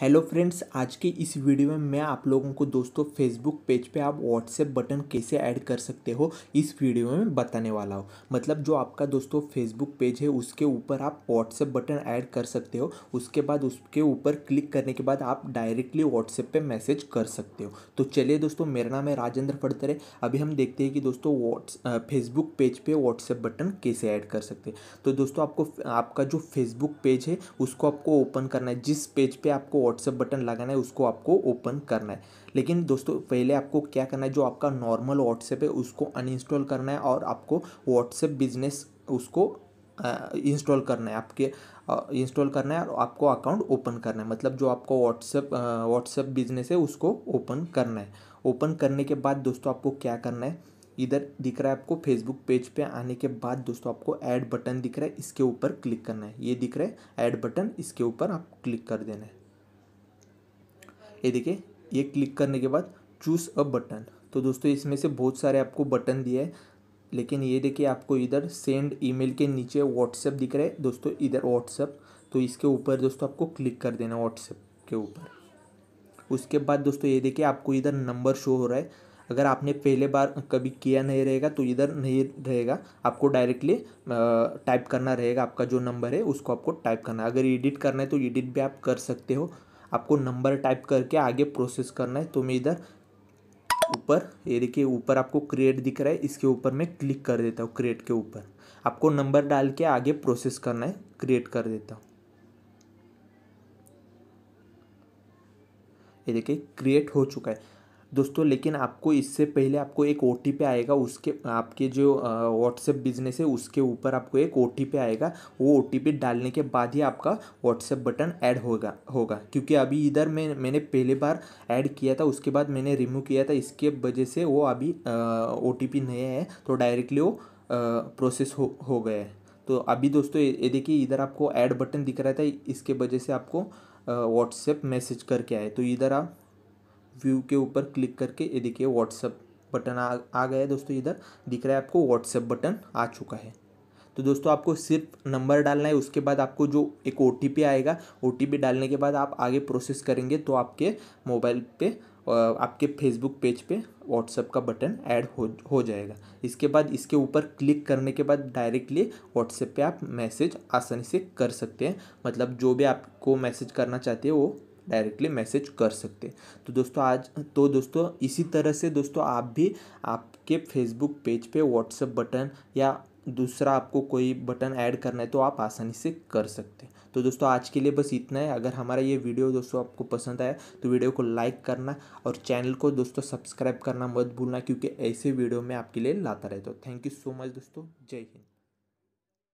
hello friends आज के इस वीडियो में मैं आप लोगों को दोस्तों फेसबुक पेज पे आप व्हाट्सएप बटन कैसे ऐड कर सकते हो इस वीडियो में बताने वाला हूँ मतलब जो आपका दोस्तों फेसबुक पेज है उसके ऊपर आप व्हाट्सएप बटन ऐड कर सकते हो उसके बाद उसके ऊपर क्लिक करने के बाद आप डायरेक्टली व्हाट्सएप पर मैसेज कर सकते हो तो चलिए दोस्तों मेरा नाम है राजेंद्र फड़तरे अभी हम देखते हैं कि दोस्तों व्हाट्स फेसबुक पेज पर व्हाट्सएप बटन कैसे ऐड कर सकते हैं तो दोस्तों आपको आपका जो फेसबुक पेज है उसको आपको ओपन करना है जिस पेज पर आपको व्हाट्सएप बटन लगाना है उसको आपको ओपन करना है लेकिन दोस्तों पहले आपको क्या करना है जो आपका नॉर्मल व्हाट्सएप है उसको अनइंस्टॉल करना है और आपको व्हाट्सएप बिजनेस उसको इंस्टॉल करना है आपके इंस्टॉल करना है और आपको अकाउंट ओपन करना है मतलब जो आपको व्हाट्सएप व्हाट्सएप बिजनेस है उसको ओपन करना है ओपन करने के बाद दोस्तों आपको क्या करना है इधर दिख रहा है आपको फेसबुक पेज पे आने के बाद दोस्तों आपको ऐड बटन दिख रहा है इसके ऊपर क्लिक करना है ये दिख रहा है ऐड बटन इसके ऊपर आप क्लिक कर देना है ये देखिए ये क्लिक करने के बाद चूज़ अ बटन तो दोस्तों इसमें से बहुत सारे आपको बटन दिए हैं लेकिन ये देखिए आपको इधर सेंड ईमेल के नीचे व्हाट्सएप दिख रहा है दोस्तों इधर व्हाट्सएप तो इसके ऊपर दोस्तों आपको क्लिक कर देना व्हाट्सएप के ऊपर उसके बाद दोस्तों ये देखिए आपको इधर नंबर शो हो रहा है अगर आपने पहले बार कभी किया नहीं रहेगा तो इधर नहीं रहेगा आपको डायरेक्टली टाइप करना रहेगा आपका जो नंबर है उसको आपको टाइप करना है अगर एडिट करना है तो एडिट भी आप कर सकते हो आपको नंबर टाइप करके आगे प्रोसेस करना है तो मैं इधर ऊपर ये देखिए ऊपर आपको क्रिएट दिख रहा है इसके ऊपर मैं क्लिक कर देता हूँ क्रिएट के ऊपर आपको नंबर डाल के आगे प्रोसेस करना है क्रिएट कर देता हूँ ये देखिए क्रिएट हो चुका है दोस्तों लेकिन आपको इससे पहले आपको एक ओ आएगा उसके आपके जो व्हाट्सएप बिजनेस है उसके ऊपर आपको एक ओ आएगा वो ओ डालने के बाद ही आपका व्हाट्सएप बटन ऐड होगा होगा क्योंकि अभी इधर मैं मैंने पहले बार ऐड किया था उसके बाद मैंने रिमूव किया था इसके वजह से वो अभी ओ टी नहीं है तो डायरेक्टली वो प्रोसेस हो हो गया है तो अभी दोस्तों ये देखिए इधर आपको ऐड बटन दिख रहा था इसके वजह से आपको व्हाट्सएप मैसेज करके आए तो इधर आप व्यू के ऊपर क्लिक करके ये देखिए व्हाट्सअप बटन आ आ गया है दोस्तों इधर दिख रहा है आपको व्हाट्सअप बटन आ चुका है तो दोस्तों आपको सिर्फ नंबर डालना है उसके बाद आपको जो एक ओ आएगा ओ डालने के बाद आप आगे प्रोसेस करेंगे तो आपके मोबाइल पे आपके फेसबुक पेज पे व्हाट्सअप का बटन ऐड हो हो जाएगा इसके बाद इसके ऊपर क्लिक करने के बाद डायरेक्टली व्हाट्सएप पे आप मैसेज आसानी से कर सकते हैं मतलब जो भी आपको मैसेज करना चाहते हैं वो डायरेक्टली मैसेज कर सकते तो दोस्तों आज तो दोस्तों इसी तरह से दोस्तों आप भी आपके फेसबुक पेज पे व्हाट्सअप बटन या दूसरा आपको कोई बटन ऐड करना है तो आप आसानी से कर सकते हैं तो दोस्तों आज के लिए बस इतना है अगर हमारा ये वीडियो दोस्तों आपको पसंद आया तो वीडियो को लाइक करना और चैनल को दोस्तों सब्सक्राइब करना मत भूलना क्योंकि ऐसे वीडियो मैं आपके लिए लाता रहता हूँ थैंक यू सो मच दोस्तों जय हिंद